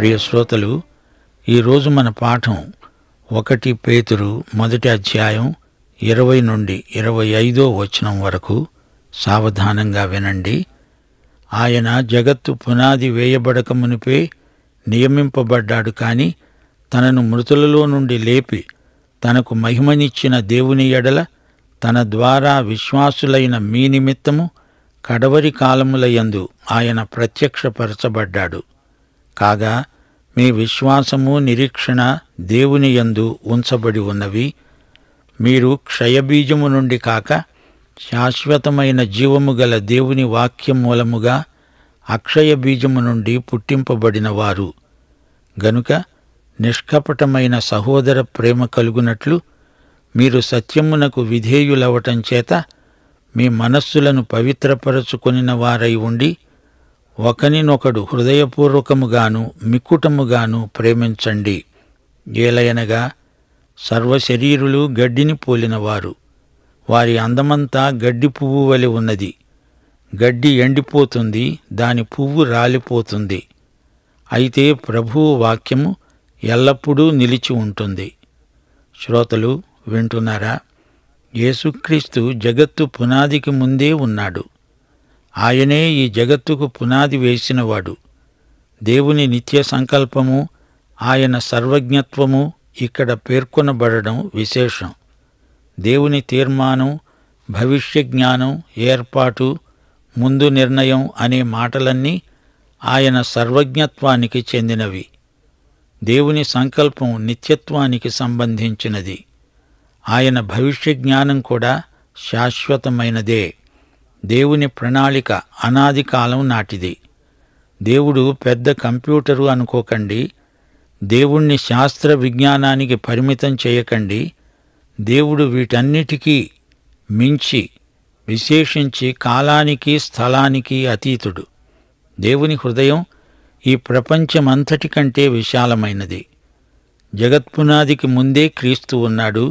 ప్రియ శ్రోతలు ఈరోజు మన పాఠం ఒకటి పేతురు మొదటి అధ్యాయం ఇరవై నుండి ఇరవై ఐదో వచనం వరకు సావధానంగా వినండి ఆయన జగత్తు పునాది వేయబడక మునిపే నియమింపబడ్డాడు కానీ తనను మృతులలో నుండి లేపి తనకు మహిమనిచ్చిన దేవుని ఎడల తన ద్వారా విశ్వాసులైన మీ నిమిత్తము కడవరి కాలములయందు ఆయన ప్రత్యక్షపరచబడ్డాడు కాగా మీ విశ్వాసము నిరీక్షణ దేవుని యందు ఉంచబడి ఉన్నవి మీరు క్షయబీజము నుండి కాక శాశ్వతమైన జీవము గల దేవుని వాక్యం మూలముగా అక్షయ బీజము నుండి పుట్టింపబడినవారు గనుక నిష్కపటమైన సహోదర ప్రేమ కలుగునట్లు మీరు సత్యమునకు విధేయులవటం చేత మీ మనస్సులను పవిత్రపరచుకొనిన వారై ఉండి ఒకనినొకడు హృదయపూర్వకముగాను మిక్కుటముగాను ప్రేమించండి ఏలయనగా సర్వశరీరులు గడ్డిని పోలినవారు వారి అందమంతా గడ్డి పువ్వు వలె ఉన్నది గడ్డి ఎండిపోతుంది దాని పువ్వు రాలిపోతుంది అయితే ప్రభువు వాక్యము ఎల్లప్పుడూ నిలిచి ఉంటుంది శ్రోతలు వింటున్నారా యేసుక్రీస్తు జగత్తు పునాదికి ముందే ఉన్నాడు ఆయనే ఈ జగత్తుకు పునాది వేసినవాడు దేవుని నిత్య సంకల్పము ఆయన సర్వజ్ఞత్వము ఇక్కడ పేర్కొనబడడం విశేషం దేవుని తీర్మానం భవిష్య జ్ఞానం ఏర్పాటు ముందు నిర్ణయం అనే మాటలన్నీ ఆయన సర్వజ్ఞత్వానికి చెందినవి దేవుని సంకల్పం నిత్యత్వానికి సంబంధించినది ఆయన భవిష్య జ్ఞానం కూడా శాశ్వతమైనదే దేవుని ప్రణాళిక అనాది కాలం నాటిది దేవుడు పెద్ద కంప్యూటరు అనుకోకండి దేవుణ్ణి శాస్త్ర విజ్ఞానానికి పరిమితం చేయకండి దేవుడు వీటన్నిటికీ మించి విశేషించి కాలానికి స్థలానికి అతీతుడు దేవుని హృదయం ఈ ప్రపంచమంతటి కంటే విశాలమైనది జగత్పునాదికి ముందే క్రీస్తు ఉన్నాడు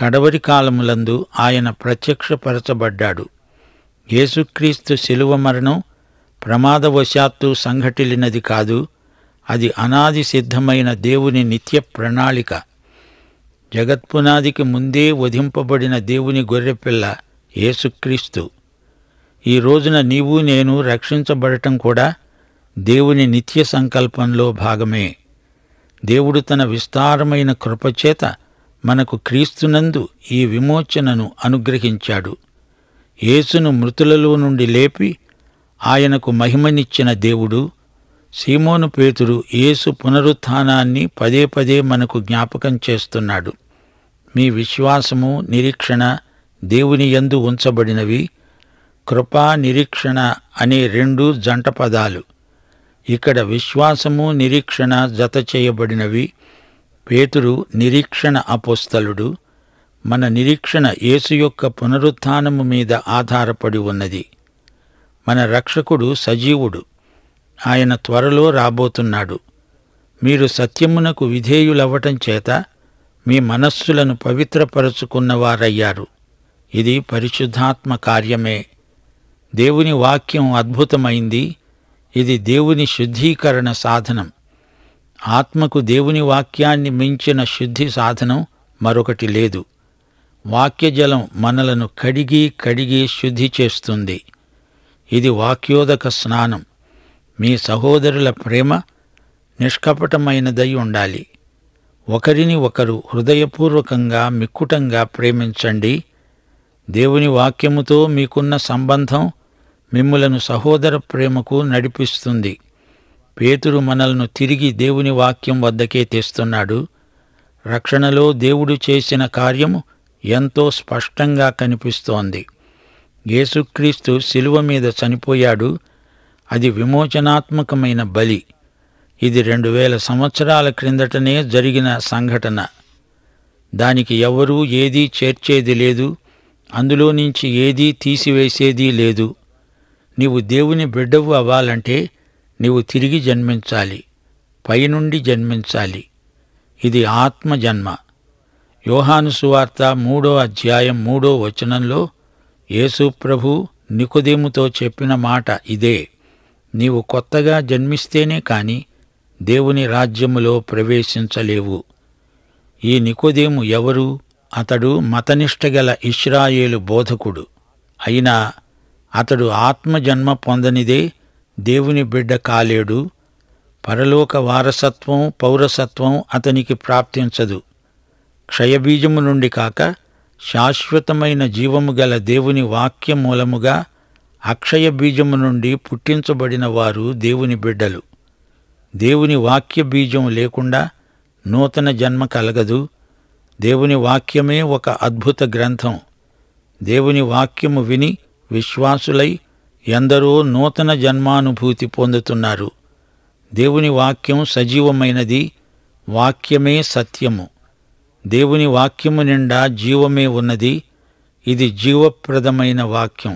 కడవరి కాలములందు ఆయన ప్రత్యక్షపరచబడ్డాడు యేసుక్రీస్తు శిలువ మరణం ప్రమాదవశాత్తు సంఘటిల్లినది కాదు అది అనాది సిద్ధమైన దేవుని నిత్య ప్రణాళిక జగత్పునాదికి ముందే వధింపబడిన దేవుని గొర్రెపిల్ల యేసుక్రీస్తు ఈ రోజున నీవు నేను రక్షించబడటం కూడా దేవుని నిత్య సంకల్పంలో భాగమే దేవుడు తన విస్తారమైన కృపచేత మనకు క్రీస్తునందు ఈ విమోచనను అనుగ్రహించాడు యేసును మృతులలో నుండి లేపి ఆయనకు మహిమనిచ్చిన దేవుడు సీమోను పేతుడు యేసు పునరుత్థానాన్ని పదే పదే మనకు జ్ఞాపకం చేస్తున్నాడు మీ విశ్వాసము నిరీక్షణ దేవుని యందు ఉంచబడినవి కృపా నిరీక్షణ అనే రెండు జంట పదాలు ఇక్కడ విశ్వాసము నిరీక్షణ జత చేయబడినవి పేతురు నిరీక్షణ అపోస్తలుడు మన నిరీక్షణ యేసు యొక్క పునరుత్నము మీద ఆధారపడి ఉన్నది మన రక్షకుడు సజీవుడు ఆయన త్వరలో రాబోతున్నాడు మీరు సత్యమునకు విధేయులవ్వటం చేత మీ మనస్సులను పవిత్రపరుచుకున్నవారయ్యారు ఇది పరిశుద్ధాత్మ కార్యమే దేవుని వాక్యం అద్భుతమైంది ఇది దేవుని శుద్ధీకరణ సాధనం ఆత్మకు దేవుని వాక్యాన్ని మించిన శుద్ధి సాధనం మరొకటి లేదు వాక్యజలం మనలను కడిగి కడిగి శుద్ధి చేస్తుంది ఇది వాక్యోదక స్నానం మీ సహోదరుల ప్రేమ నిష్కపటమైనదై ఉండాలి ఒకరిని ఒకరు హృదయపూర్వకంగా మిక్కుటంగా ప్రేమించండి దేవుని వాక్యముతో మీకున్న సంబంధం మిమ్ములను సహోదర ప్రేమకు నడిపిస్తుంది పేతురు మనలను తిరిగి దేవుని వాక్యం వద్దకే తెస్తున్నాడు రక్షణలో దేవుడు చేసిన కార్యము ఎంతో స్పష్టంగా కనిపిస్తోంది యేసుక్రీస్తు శిలువ మీద చనిపోయాడు అది విమోచనాత్మకమైన బలి ఇది రెండు వేల సంవత్సరాల క్రిందటనే జరిగిన సంఘటన దానికి ఎవరూ ఏదీ చేర్చేది లేదు అందులో నుంచి ఏదీ తీసివేసేది లేదు నీవు దేవుని బిడ్డవు అవ్వాలంటే నీవు తిరిగి జన్మించాలి పైనుండి జన్మించాలి ఇది ఆత్మజన్మ యోహాను సువార్త మూడో అధ్యాయం మూడో వచనంలో యేసుప్రభు నికుదేముతో చెప్పిన మాట ఇదే నీవు కొత్తగా జన్మిస్తేనే కాని దేవుని రాజ్యములో ప్రవేశించలేవు ఈ నికుదేము ఎవరు అతడు మతనిష్టగల ఇస్రాయేలు బోధకుడు అయినా అతడు ఆత్మజన్మ పొందనిదే దేవుని బిడ్డ కాలేడు పరలోక వారసత్వం పౌరసత్వం అతనికి ప్రాప్తించదు క్షయబీజము నుండి కాక శాశ్వతమైన జీవము గల దేవుని వాక్యం మూలముగా అక్షయ బీజము నుండి పుట్టించబడిన వారు దేవుని బిడ్డలు దేవుని వాక్య బీజం లేకుండా నూతన జన్మ కలగదు దేవుని వాక్యమే ఒక అద్భుత గ్రంథం దేవుని వాక్యము విని విశ్వాసులై ఎందరో నూతన జన్మానుభూతి పొందుతున్నారు దేవుని వాక్యం సజీవమైనది వాక్యమే సత్యము దేవుని వాక్యము నిండా జీవమే ఉన్నది ఇది జీవప్రదమైన వాక్యం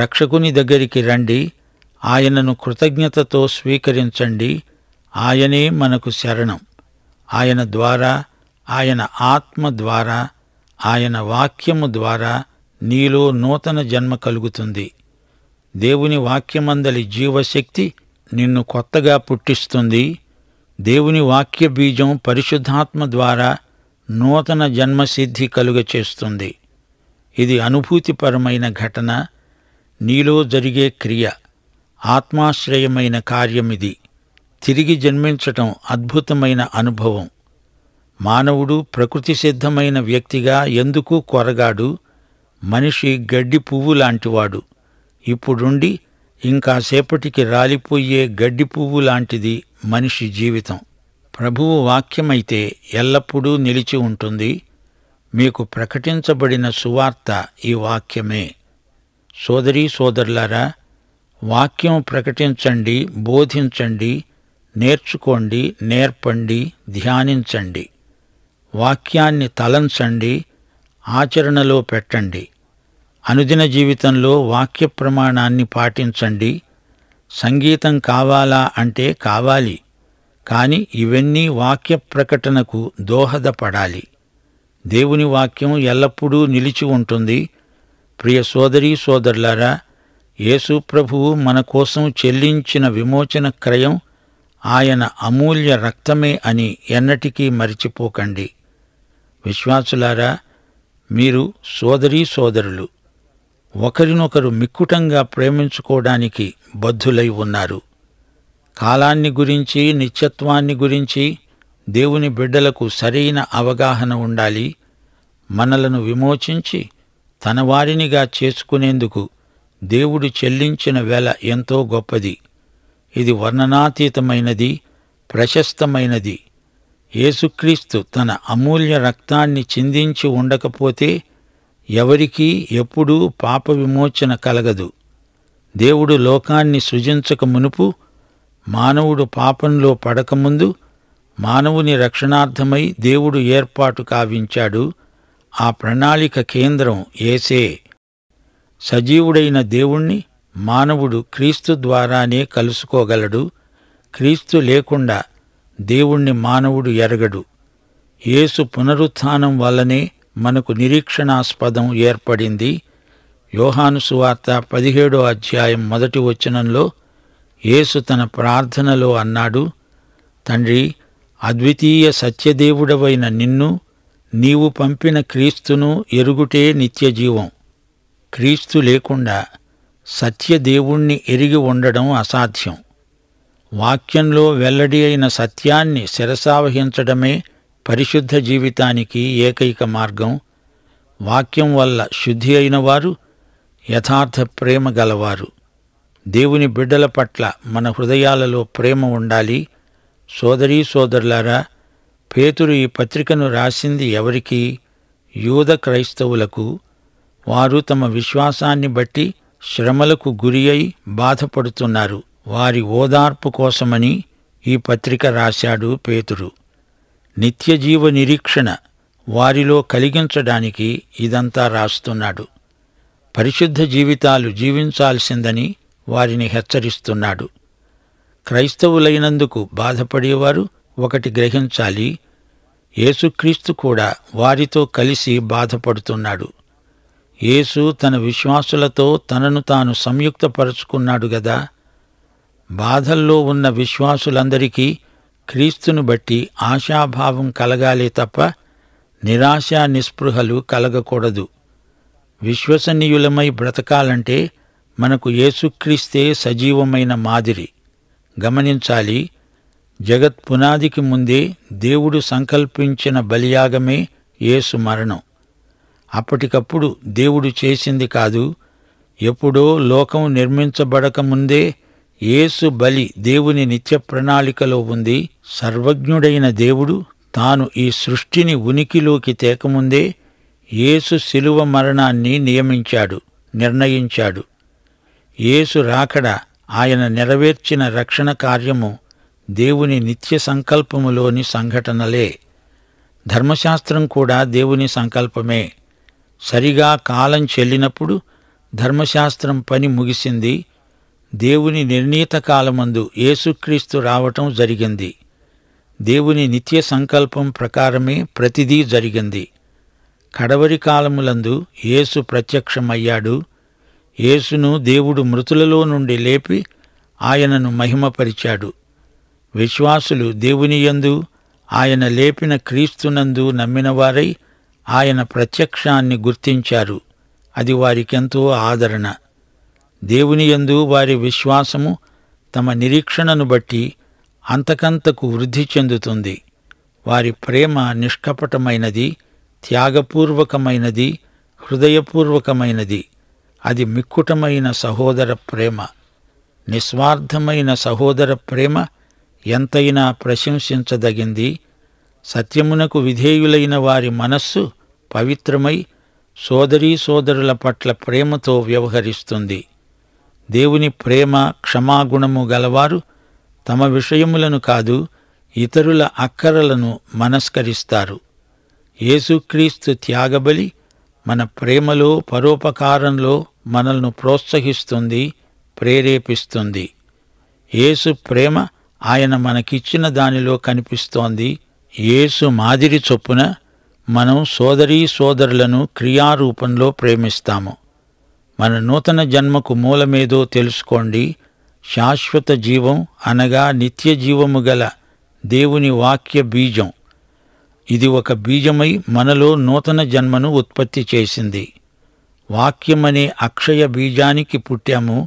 రక్షకుని దగ్గరికి రండి ఆయనను కృతజ్ఞతతో స్వీకరించండి ఆయనే మనకు శరణం ఆయన ద్వారా ఆయన ఆత్మ ద్వారా ఆయన వాక్యము ద్వారా నీలో నూతన జన్మ కలుగుతుంది దేవుని వాక్యమందలి జీవశక్తి నిన్ను కొత్తగా పుట్టిస్తుంది దేవుని వాక్య బీజం పరిశుద్ధాత్మ ద్వారా నూతన జన్మసిద్ధి కలుగ చేస్తుంది ఇది అనుభూతిపరమైన ఘటన నీలో జరిగే క్రియ ఆత్మాశ్రయమైన కార్యమిది తిరిగి జన్మించటం అద్భుతమైన అనుభవం మానవుడు ప్రకృతి సిద్ధమైన వ్యక్తిగా ఎందుకు కొరగాడు మనిషి గడ్డి పువ్వు లాంటివాడు ఇప్పుడుండి ఇంకాసేపటికి రాలిపోయే గడ్డి పువ్వు లాంటిది మనిషి జీవితం ప్రభువు వాక్యమైతే ఎల్లప్పుడూ నిలిచి ఉంటుంది మీకు ప్రకటించబడిన సువార్త ఈ వాక్యమే సోదరీ సోదరులారా వాక్యం ప్రకటించండి బోధించండి నేర్చుకోండి నేర్పండి ధ్యానించండి వాక్యాన్ని తలంచండి ఆచరణలో పెట్టండి అనుదిన జీవితంలో వాక్య ప్రమాణాన్ని పాటించండి సంగీతం కావాలా అంటే కావాలి కాని ఇవన్నీ వాక్య ప్రకటనకు దోహదపడాలి దేవుని వాక్యం ఎల్లప్పుడూ నిలిచి ఉంటుంది ప్రియ సోదరీ సోదరులారా యేసు ప్రభువు మన కోసం చెల్లించిన విమోచన క్రయం ఆయన అమూల్య రక్తమే అని ఎన్నటికీ మరిచిపోకండి విశ్వాసులారా మీరు సోదరీ సోదరులు ఒకరినొకరు మిక్కుటంగా ప్రేమించుకోవడానికి బద్ధులై ఉన్నారు కాలాన్ని గురించి నిత్యత్వాన్ని గురించి దేవుని బిడ్డలకు సరైన అవగాహన ఉండాలి మనలను విమోచించి తన వారినిగా చేసుకునేందుకు దేవుడు చెల్లించిన వేళ ఎంతో గొప్పది ఇది వర్ణనాతీతమైనది ప్రశస్తమైనది యేసుక్రీస్తు తన అమూల్య రక్తాన్ని చిందించి ఉండకపోతే ఎవరికీ ఎప్పుడూ పాప విమోచన కలగదు దేవుడు లోకాన్ని సృజించక మునుపు మానవుడు పాపంలో పడకముందు మానవుని రక్షణార్థమై దేవుడు ఏర్పాటు కావించాడు ఆ ప్రణాళిక కేంద్రం ఏసే సజీవుడైన దేవుణ్ణి మానవుడు క్రీస్తు ద్వారానే కలుసుకోగలడు క్రీస్తు లేకుండా దేవుణ్ణి మానవుడు ఎరగడు యేసు పునరుత్నం వల్లనే మనకు నిరీక్షణాస్పదం ఏర్పడింది యోహానుసువార్త పదిహేడో అధ్యాయం మొదటి వచనంలో యేసు తన ప్రార్థనలో అన్నాడు తండ్రి అద్వితీయ సత్యదేవుడవైన నిన్ను నీవు పంపిన క్రీస్తును ఎరుగుటే నిత్యజీవం క్రీస్తు లేకుండా సత్యదేవుణ్ణి ఎరిగి ఉండడం అసాధ్యం వాక్యంలో వెల్లడి అయిన సత్యాన్ని శిరసావహించడమే పరిశుద్ధ జీవితానికి ఏకైక మార్గం వాక్యం వల్ల శుద్ధి అయినవారు యథార్థ ప్రేమ గలవారు దేవుని బిడ్డల పట్ల మన హృదయాలలో ప్రేమ ఉండాలి సోదరీ సోదరులారా పేతురు ఈ పత్రికను రాసింది ఎవరికి యూద క్రైస్తవులకు వారు తమ విశ్వాసాన్ని బట్టి శ్రమలకు గురి అయి బాధపడుతున్నారు వారి ఓదార్పు కోసమని ఈ పత్రిక రాశాడు పేతురు నిత్యజీవ నిరీక్షణ వారిలో కలిగించడానికి ఇదంతా రాస్తున్నాడు పరిశుద్ధ జీవితాలు జీవించాల్సిందని వారిని హెచ్చరిస్తున్నాడు క్రైస్తవులైనందుకు బాధపడేవారు ఒకటి గ్రహించాలి యేసుక్రీస్తు కూడా వారితో కలిసి బాధపడుతున్నాడు యేసు తన విశ్వాసులతో తనను తాను సంయుక్తపరుచుకున్నాడు గదా బాధల్లో ఉన్న విశ్వాసులందరికీ క్రీస్తును బట్టి ఆశాభావం కలగాలే తప్ప నిరాశా నిస్పృహలు కలగకూడదు విశ్వసనీయులమై బ్రతకాలంటే మనకు యేసుక్రీస్తే సజీవమైన మాదిరి గమనించాలి జగత్ పునాదికి ముందే దేవుడు సంకల్పించిన బలియాగమే యేసు మరణం అప్పటికప్పుడు దేవుడు చేసింది కాదు ఎప్పుడో లోకం నిర్మించబడకముందే యేసు బలి దేవుని నిత్య ప్రణాళికలో ఉంది సర్వజ్ఞుడైన దేవుడు తాను ఈ సృష్టిని ఉనికిలోకి తేకముందే యేసు శిలువ మరణాన్ని నియమించాడు నిర్ణయించాడు యేసు రాకడ ఆయన నెరవేర్చిన రక్షణ కార్యము దేవుని నిత్య సంకల్పములోని సంఘటనలే ధర్మశాస్త్రం కూడా దేవుని సంకల్పమే సరిగా కాలం చెల్లినప్పుడు ధర్మశాస్త్రం పని ముగిసింది దేవుని నిర్ణీత కాలమందు యేసుక్రీస్తు రావటం జరిగింది దేవుని నిత్య సంకల్పం ప్రకారమే ప్రతిదీ జరిగింది కడవరి కాలములందు యేసు ప్రత్యక్షమయ్యాడు యేసును దేవుడు మృతులలో నుండి లేపి ఆయనను మహిమపరిచాడు విశ్వాసులు దేవుని యందు ఆయన లేపిన క్రీస్తునందు నమ్మినవారై ఆయన ప్రత్యక్షాన్ని గుర్తించారు అది వారికెంతో ఆదరణ దేవుని యందు వారి విశ్వాసము తమ నిరీక్షణను బట్టి అంతకంతకు వృద్ధి చెందుతుంది వారి ప్రేమ నిష్కపటమైనది త్యాగపూర్వకమైనది హృదయపూర్వకమైనది అది మిక్కుటమైన సహోదర ప్రేమ నిస్వార్థమైన సహోదర ప్రేమ ఎంతైనా ప్రశంసించదగింది సత్యమునకు విధేయులైన వారి మనస్సు పవిత్రమై సోదరీ సోదరుల పట్ల ప్రేమతో వ్యవహరిస్తుంది దేవుని ప్రేమ క్షమాగుణము గలవారు తమ విషయములను కాదు ఇతరుల అక్కరలను మనస్కరిస్తారు యేసుక్రీస్తు త్యాగబలి మన ప్రేమలో పరోపకారంలో మనల్ని ప్రోత్సహిస్తుంది ప్రేరేపిస్తుంది యేసు ప్రేమ ఆయన మనకిచ్చిన దానిలో కనిపిస్తోంది యేసు మాదిరి చొప్పున మనం సోదరీ సోదరులను క్రియారూపంలో ప్రేమిస్తాము మన నూతన జన్మకు మూలమేదో తెలుసుకోండి శాశ్వత జీవం అనగా నిత్య జీవము గల దేవుని వాక్య బీజం ఇది ఒక బీజమై మనలో నూతన జన్మను ఉత్పత్తి చేసింది వాక్యమనే అక్షయ బీజానికి పుట్టాము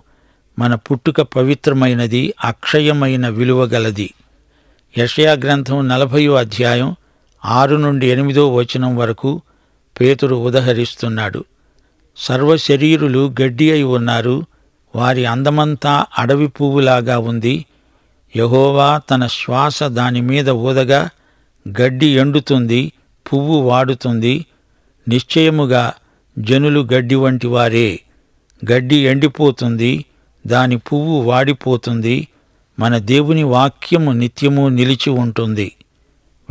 మన పుట్టుక పవిత్రమైనది అక్షయమైన విలువగలది యషయా గ్రంథం నలభయో అధ్యాయం ఆరు నుండి ఎనిమిదో వచనం వరకు పేతురు ఉదహరిస్తున్నాడు సర్వశరీరులు గడ్డి అయి ఉన్నారు వారి అందమంతా అడవి పువ్వులాగా ఉంది యహోవా తన శ్వాస దానిమీద ఊదగా గడ్డి ఎండుతుంది పువ్వు వాడుతుంది నిశ్చయముగా జనులు గడ్డి వంటి వారే గడ్డి ఎండిపోతుంది దాని పువ్వు వాడిపోతుంది మన దేవుని వాక్యము నిత్యము నిలిచి ఉంటుంది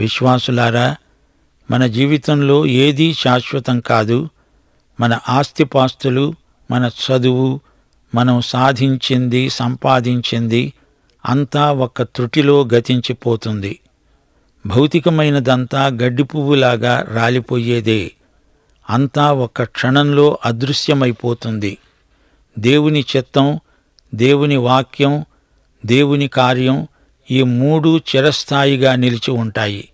విశ్వాసులారా మన జీవితంలో ఏదీ శాశ్వతం కాదు మన ఆస్తిపాస్తులు మన చదువు మనం సాధించింది సంపాదించింది అంతా ఒక త్రుటిలో గతించిపోతుంది భౌతికమైనదంతా గడ్డి పువ్వులాగా రాలిపోయేదే అంతా ఒక క్షణంలో అదృశ్యమైపోతుంది దేవుని చిత్తం దేవుని వాక్యం దేవుని కార్యం ఈ మూడు చిరస్థాయిగా నిలిచి ఉంటాయి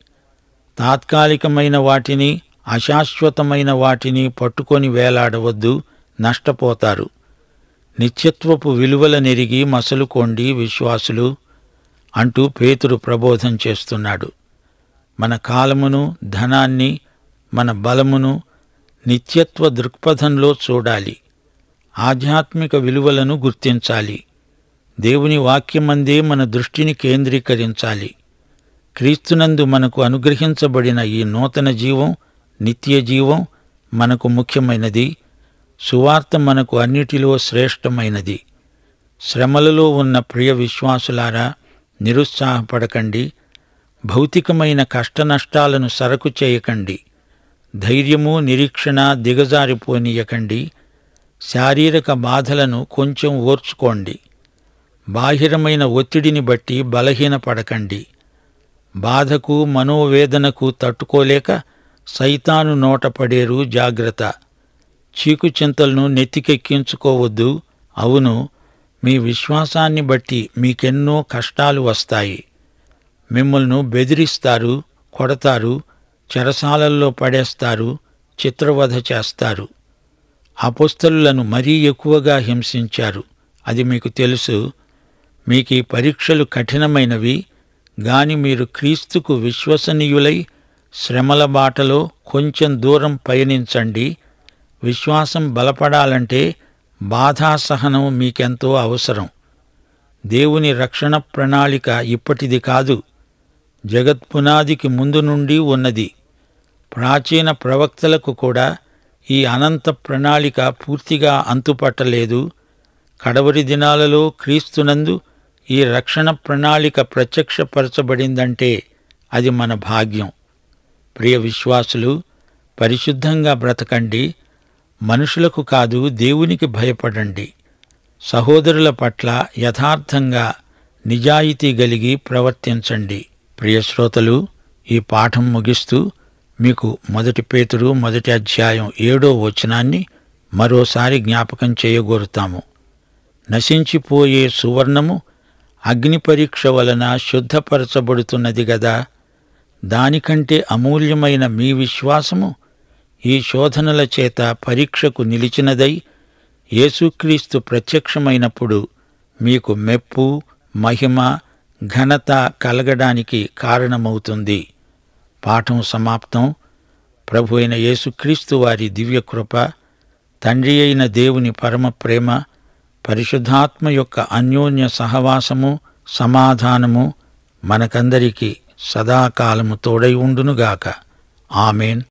తాత్కాలికమైన వాటిని అశాశ్వతమైన వాటిని పట్టుకొని వేలాడవద్దు నష్టపోతారు నిత్యత్వపు విలువల నెరిగి మసలుకోండి విశ్వాసులు అంటూ పేతురు ప్రబోధం చేస్తున్నాడు మన కాలమును ధనాన్ని మన బలమును నిత్యత్వ దృక్పథంలో చూడాలి ఆధ్యాత్మిక విలువలను గుర్తించాలి దేవుని వాక్యమందే మన దృష్టిని కేంద్రీకరించాలి క్రీస్తునందు మనకు అనుగ్రహించబడిన ఈ నూతన జీవం నిత్య జీవం మనకు ముఖ్యమైనది సువార్త మనకు అన్నిటిలో శ్రేష్టమైనది శ్రమలలో ఉన్న ప్రియ విశ్వాసులారా నిరుత్సాహపడకండి భౌతికమైన కష్టనష్టాలను సరకు చేయకండి ధైర్యము నిరీక్షణ దిగజారిపోనీయకండి శారీరక బాధలను కొంచెం ఓర్చుకోండి బాహిరమైన ఒత్తిడిని బట్టి బలహీనపడకండి బాధకు మనోవేదనకు తట్టుకోలేక సైతాను నోట పడేరు జాగ్రత్త చీకు చింతలను నెత్తికెక్కించుకోవద్దు అవును మీ విశ్వాసాన్ని బట్టి మీకెన్నో కష్టాలు వస్తాయి మిమ్మల్ని బెదిరిస్తారు కొడతారు చెరసాలల్లో పడేస్తారు చిత్రవధ చేస్తారు అపుస్తలులను మరీ ఎక్కువగా హింసించారు అది మీకు తెలుసు మీకు ఈ పరీక్షలు కఠినమైనవి గాని మీరు క్రీస్తుకు విశ్వసనీయులై శ్రమల బాటలో కొంచెం దూరం పయనించండి విశ్వాసం బలపడాలంటే బాధాసహనం మీకెంతో అవసరం దేవుని రక్షణ ప్రణాళిక ఇప్పటిది కాదు జగత్పునాదికి ముందు నుండి ఉన్నది ప్రాచీన ప్రవక్తలకు కూడా ఈ అనంత ప్రణాళిక పూర్తిగా అంతుపట్టలేదు కడవరి దినాలలో క్రీస్తునందు ఈ రక్షణ ప్రణాళిక ప్రత్యక్షపరచబడిందంటే అది మన భాగ్యం ప్రియ విశ్వాసులు పరిశుద్ధంగా బ్రతకండి మనుషులకు కాదు దేవునికి భయపడండి సహోదరుల పట్ల యథార్థంగా నిజాయితీ కలిగి ప్రవర్తించండి ప్రియశ్రోతలు ఈ పాఠం ముగిస్తూ మీకు మొదటి పేతుడు మొదటి అధ్యాయం ఏడో వచనాన్ని మరోసారి జ్ఞాపకం చేయగోరుతాము నశించిపోయే సువర్ణము అగ్ని పరీక్ష వలన శుద్ధపరచబడుతున్నది గదా దానికంటే అమూల్యమైన మీ విశ్వాసము ఈ శోధనల చేత పరీక్షకు నిలిచినదై యేసుక్రీస్తు ప్రత్యక్షమైనప్పుడు మీకు మెప్పు మహిమ ఘనత కలగడానికి కారణమవుతుంది పాఠం సమాప్తం ప్రభు అయిన యేసుక్రీస్తు వారి దివ్యకృప తండ్రి అయిన దేవుని పరమ ప్రేమ పరిశుద్ధాత్మ యొక్క అన్యోన్య సహవాసము సమాధానము మనకందరికీ సదాకాలము తోడై ఉండునుగాక ఆమెన్